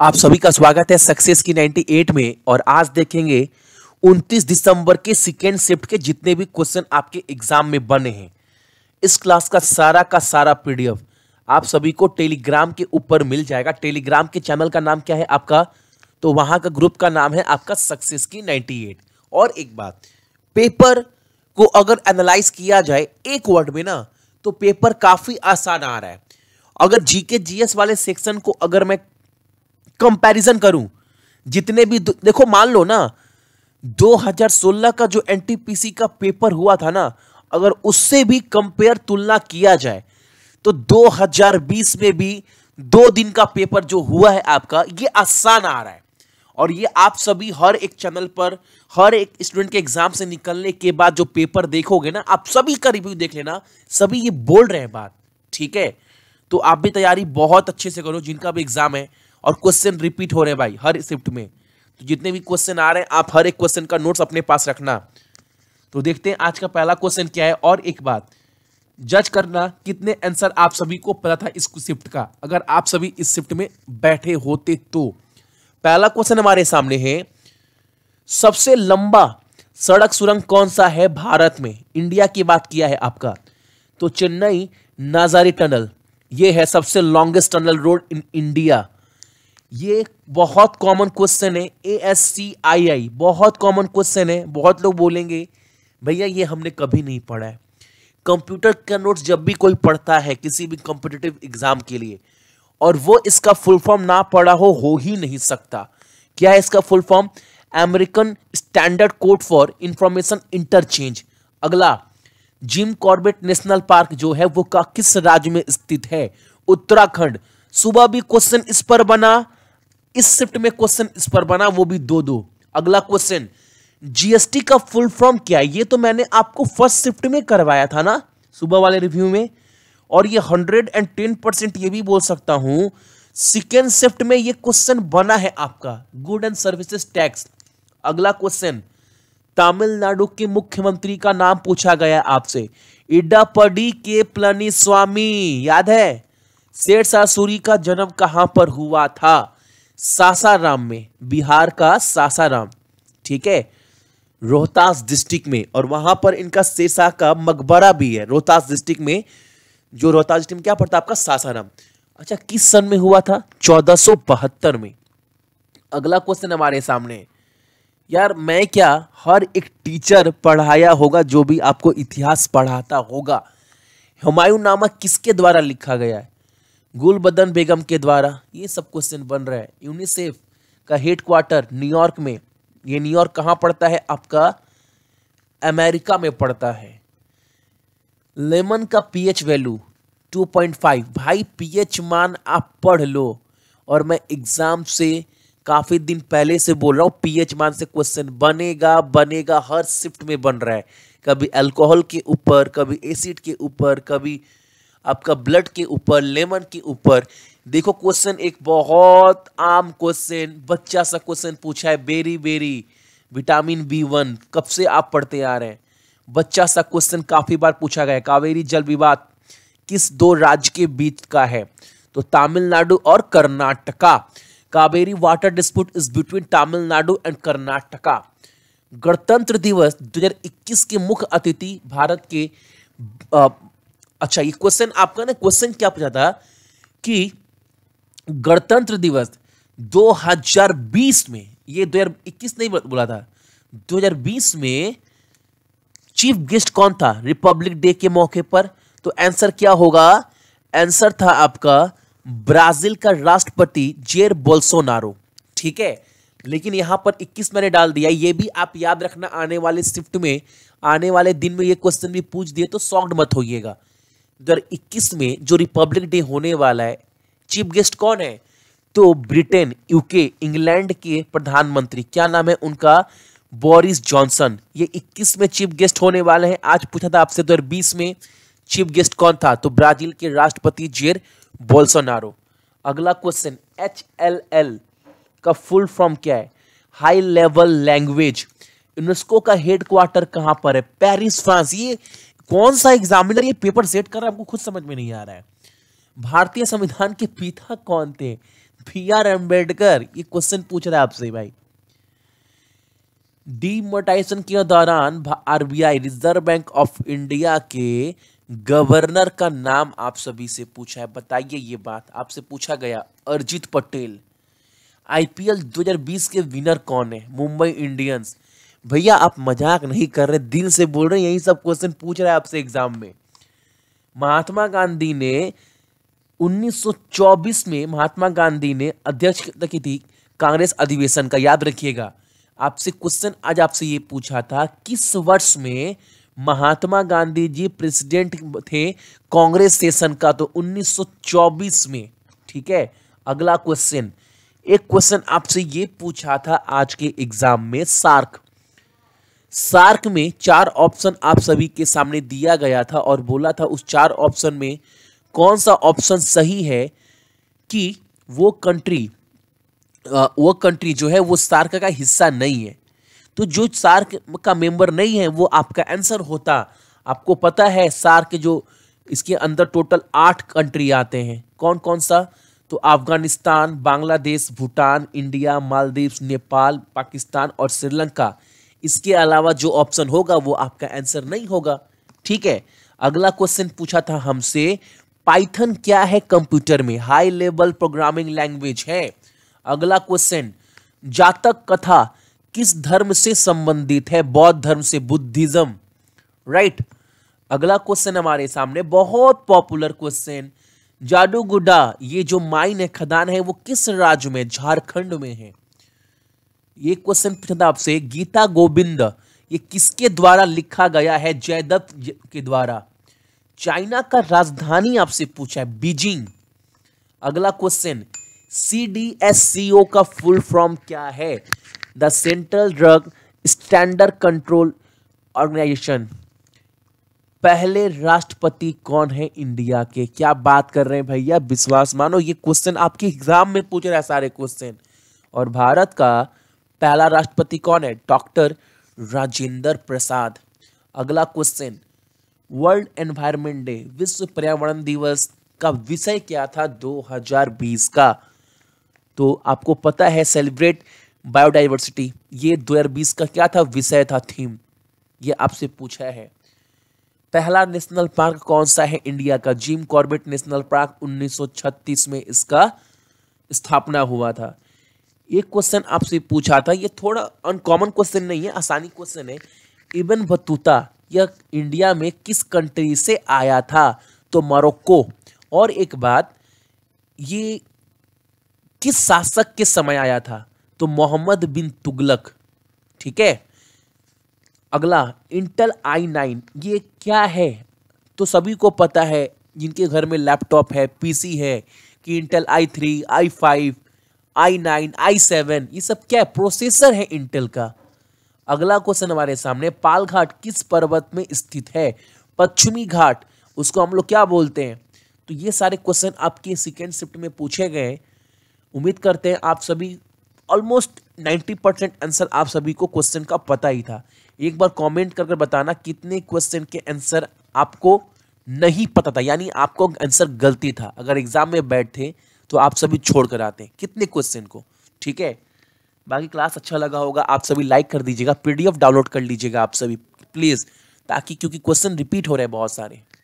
आप सभी का स्वागत है सक्सेस की 98 में और आज देखेंगे 29 दिसंबर के सेकेंड शिफ्ट के जितने भी क्वेश्चन आपके एग्जाम में बने हैं इस क्लास का सारा का सारा पीडीएफ आप सभी को टेलीग्राम के ऊपर मिल जाएगा टेलीग्राम के चैनल का नाम क्या है आपका तो वहां का ग्रुप का नाम है आपका सक्सेस की 98 और एक बात पेपर को अगर एनालाइज किया जाए एक वर्ड में ना तो पेपर काफ़ी आसान आ रहा है अगर जीके जीएस वाले सेक्शन को अगर मैं कंपैरिजन करूं जितने भी देखो मान लो ना 2016 का जो एनटीपीसी का पेपर हुआ था ना अगर उससे भी कंपेयर तुलना किया जाए तो 2020 में भी दो दिन का पेपर जो हुआ है आपका ये आसान आ रहा है और ये आप सभी हर एक चैनल पर हर एक स्टूडेंट के एग्जाम से निकलने के बाद जो पेपर देखोगे ना आप सभी का रिव्यू देख लेना सभी ये बोल रहे हैं बात ठीक है तो आप भी तैयारी बहुत अच्छे से करो जिनका भी एग्जाम है और क्वेश्चन रिपीट हो रहे हैं भाई हर शिफ्ट में तो जितने भी क्वेश्चन आ रहे हैं आप हर एक क्वेश्चन का नोट्स अपने पास रखना तो देखते हैं आज का पहला क्वेश्चन क्या है और एक बात जज करना कितने आंसर आप सभी को पता था इस शिफ्ट का अगर आप सभी इस शिफ्ट में बैठे होते तो पहला क्वेश्चन हमारे सामने है सबसे लंबा सड़क सुरंग कौन सा है भारत में इंडिया की बात किया है आपका तो चेन्नई नाजारी टनल ये है सबसे longest tunnel road in India ये बहुत कॉमन क्वेश्चन है ए एस सी आई आई बहुत कॉमन क्वेश्चन है बहुत लोग बोलेंगे भैया ये हमने कभी नहीं पढ़ा है कंप्यूटर का नोट्स जब भी कोई पढ़ता है किसी भी कॉम्पिटिटिव एग्जाम के लिए और वो इसका फुल फॉर्म ना पढ़ा हो हो ही नहीं सकता क्या है इसका full form American standard code for information interchange अगला जिम कॉर्बेट नेशनल पार्क जो है वो का किस राज्य में स्थित है उत्तराखंड सुबह भी क्वेश्चन इस पर बना इस शिफ्ट में क्वेश्चन इस पर बना वो भी दो दो अगला क्वेश्चन जीएसटी का फुल फॉर्म क्या है ये तो मैंने आपको फर्स्ट शिफ्ट में करवाया था ना सुबह वाले रिव्यू में और ये हंड्रेड एंड टेन परसेंट ये भी बोल सकता हूं सेकेंड शिफ्ट में ये क्वेश्चन बना है आपका गुड एंड सर्विसेज टैक्स अगला क्वेश्चन तमिलनाडु के मुख्यमंत्री का नाम पूछा गया आपसे इडापडी के प्लनी स्वामी याद है शेर सासूरी का जन्म कहां पर हुआ था सासाराम में बिहार का सासाराम ठीक है रोहतास डिस्ट्रिक्ट में और वहां पर इनका सेसा का मकबरा भी है रोहतास डिस्ट्रिक्ट में जो रोहतास डिस्ट्रिक्ट में क्या पड़ता है आपका सासाराम अच्छा किस सन में हुआ था चौदह में अगला क्वेश्चन हमारे सामने यार मैं क्या हर एक टीचर पढ़ाया होगा जो भी आपको इतिहास पढ़ाता होगा हुमायूं नामा किसके द्वारा लिखा गया है गुलबदन बेगम के द्वारा ये सब क्वेश्चन बन रहा है यूनिसेफ का हेडक्वार्टर न्यूयॉर्क में ये न्यूयॉर्क कहाँ पड़ता है आपका अमेरिका में पड़ता है लेमन का पीएच वैल्यू 2.5 भाई पीएच मान आप पढ़ लो और मैं एग्ज़ाम से काफ़ी दिन पहले से बोल रहा हूँ पीएच मान से क्वेश्चन बनेगा बनेगा हर शिफ्ट में बन रहा है कभी अल्कोहल के ऊपर कभी एसिड के ऊपर कभी आपका ब्लड के ऊपर लेमन के ऊपर देखो क्वेश्चन एक बहुत आम क्वेश्चन बच्चा सा क्वेश्चन पूछा है beri beri vitamin B one कब से आप पढ़ते आ रहे हैं बच्चा सा क्वेश्चन काफी बार पूछा गया कावेरी जल विवाद किस दो राज्य के बीच का है तो तमिलनाडु और Karnataka Kaveri water dispute is between Tamil Nadu and Karnataka गणतंत्र दिवस 2021 के मुख्य अतिथि भारत के अच्छा ये क्वेश्चन आपका ना क्वेश्चन क्या पूछा था कि गणतंत्र दिवस 2020 में ये 2021 नहीं बोला था 2020 में चीफ गेस्ट कौन था रिपब्लिक डे के मौके पर तो आंसर क्या होगा आंसर था आपका ब्राजील का राष्ट्रपति जेर बोल्सोनारो ठीक है लेकिन यहां पर 21 मैंने डाल दिया ये भी आप याद रखना आने वाले शिफ्ट में आने वाले दिन में ये क्वेश्चन भी पूछ दिए तो सॉफ्ट मत होइएगा 2021 में जो रिपब्लिक डे होने वाला है चीफ गेस्ट कौन है तो ब्रिटेन यूके इंग्लैंड के प्रधानमंत्री क्या नाम है उनका बोरिस जॉनसन ये 21 में चीफ गेस्ट होने वाले हैं आज पूछा था आपसे 2020 में चीफ गेस्ट कौन था तो ब्राजील के राष्ट्रपति जेर बोल्सोनारो अगला क्वेश्चन एच एल एल का फुल फॉर्म क्या है हाई लेवल लैंग्वेज यूनेस्को का हेडक्वार्टर कहां कहाँ पर है पेरिस फ्रांस ये कौन सा एग्जामिनर ये पेपर सेट कर रहा है आपको खुद समझ में नहीं आ रहा है भारतीय संविधान के पिता कौन थे बी आर अम्बेडकर ये क्वेश्चन पूछ रहा है आपसे भाई डीमोटाइजेशन के दौरान RBI reserve bank of India के गवर्नर का नाम आप सभी से पूछा है बताइए ये बात आपसे पूछा गया अर्जित पटेल आईपीएल 2020 के विनर कौन है मुंबई इंडियंस भैया आप मजाक नहीं कर रहे दिल से बोल रहे यही सब क्वेश्चन पूछ रहा है आपसे एग्जाम में महात्मा गांधी ने 1924 में महात्मा गांधी ने अध्यक्षता की थी कांग्रेस अधिवेशन का याद रखिएगा आपसे क्वेश्चन आज आपसे ये पूछा था किस वर्ष में महात्मा गांधी जी प्रेसिडेंट थे कांग्रेस सेशन का तो 1924 में ठीक है अगला क्वेश्चन एक क्वेश्चन आपसे ये पूछा था आज के एग्जाम में सार्क सार्क में चार ऑप्शन आप सभी के सामने दिया गया था और बोला था उस चार ऑप्शन में कौन सा ऑप्शन सही है कि वो कंट्री वो कंट्री जो है वो सार्क का हिस्सा नहीं है तो जो सार्क का मेंबर नहीं है वो आपका आंसर होता आपको पता है सार्क जो इसके अंदर टोटल आठ कंट्री आते हैं कौन कौन सा तो अफगानिस्तान बांग्लादेश भूटान इंडिया मालदीव नेपाल पाकिस्तान और श्रीलंका इसके अलावा जो ऑप्शन होगा वो आपका आंसर नहीं होगा ठीक है अगला क्वेश्चन पूछा था हमसे पाइथन क्या है कंप्यूटर में हाई लेवल प्रोग्रामिंग लैंग्वेज है अगला क्वेश्चन जातक कथा किस धर्म से संबंधित है बौद्ध धर्म से बुद्धिज्म राइट अगला क्वेश्चन हमारे सामने बहुत पॉपुलर क्वेश्चन जाडूगुडा ये जो माइन है खदान है वो किस राज्य में झारखंड में है ये क्वेश्चन पूछा था आपसे गीता गोविंद ये किसके द्वारा लिखा गया है जयदत्त के द्वारा चाइना का राजधानी आपसे पूछा है बीजिंग अगला क्वेश्चन सी का फुल फॉर्म क्या है the central drug standard control organisation पहले राष्ट्रपति कौन है इंडिया के क्या बात कर रहे हैं भैया विश्वास मानो ये क्वेश्चन आपके एग्जाम में पूछ रहा है सारे क्वेश्चन और भारत का पहला राष्ट्रपति कौन है डॉक्टर राजेंद्र प्रसाद अगला क्वेश्चन वर्ल्ड एनवायरनमेंट डे विश्व पर्यावरण दिवस का विषय क्या था 2020 का तो आपको पता है सेलिब्रेट बायोडाइवर्सिटी ये 2020 का क्या था विषय था थीम ये आपसे पूछा है पहला नेशनल पार्क कौन सा है इंडिया का जिम कॉर्बेट नेशनल पार्क 1936 में इसका स्थापना हुआ था ये क्वेश्चन आपसे पूछा था ये थोड़ा अनकॉमन क्वेश्चन नहीं है आसानी क्वेश्चन है इबन बतूता यह इंडिया में किस कंट्री से आया था तो मोरक्को और एक बात ये किस शासक के समय आया था तो मोहम्मद बिन तुगलक ठीक है अगला इंटेल आई नाइन ये क्या है तो सभी को पता है जिनके घर में लैपटॉप है पीसी है कि Intel i three i five i nine i seven ये सब क्या है प्रोसेसर है इंटेल का अगला क्वेश्चन हमारे सामने पाल घाट किस पर्वत में स्थित है पश्चिमी घाट उसको हम लोग क्या बोलते हैं तो ये सारे क्वेश्चन आपके सेकेंड शिफ्ट में पूछे गए उम्मीद करते हैं आप सभी ऑलमोस्ट 90 परसेंट आंसर आप सभी को क्वेश्चन का पता ही था एक बार कमेंट करके बताना कितने क्वेश्चन के आंसर आपको नहीं पता था यानी आपको आंसर गलती था अगर एग्जाम में बैठे तो आप सभी छोड़ कर आते हैं कितने क्वेश्चन को ठीक है बाकी क्लास अच्छा लगा होगा आप सभी लाइक कर दीजिएगा पीडीएफ डाउनलोड कर लीजिएगा आप सभी प्लीज़ ताकि क्योंकि क्वेश्चन रिपीट हो रहे हैं बहुत सारे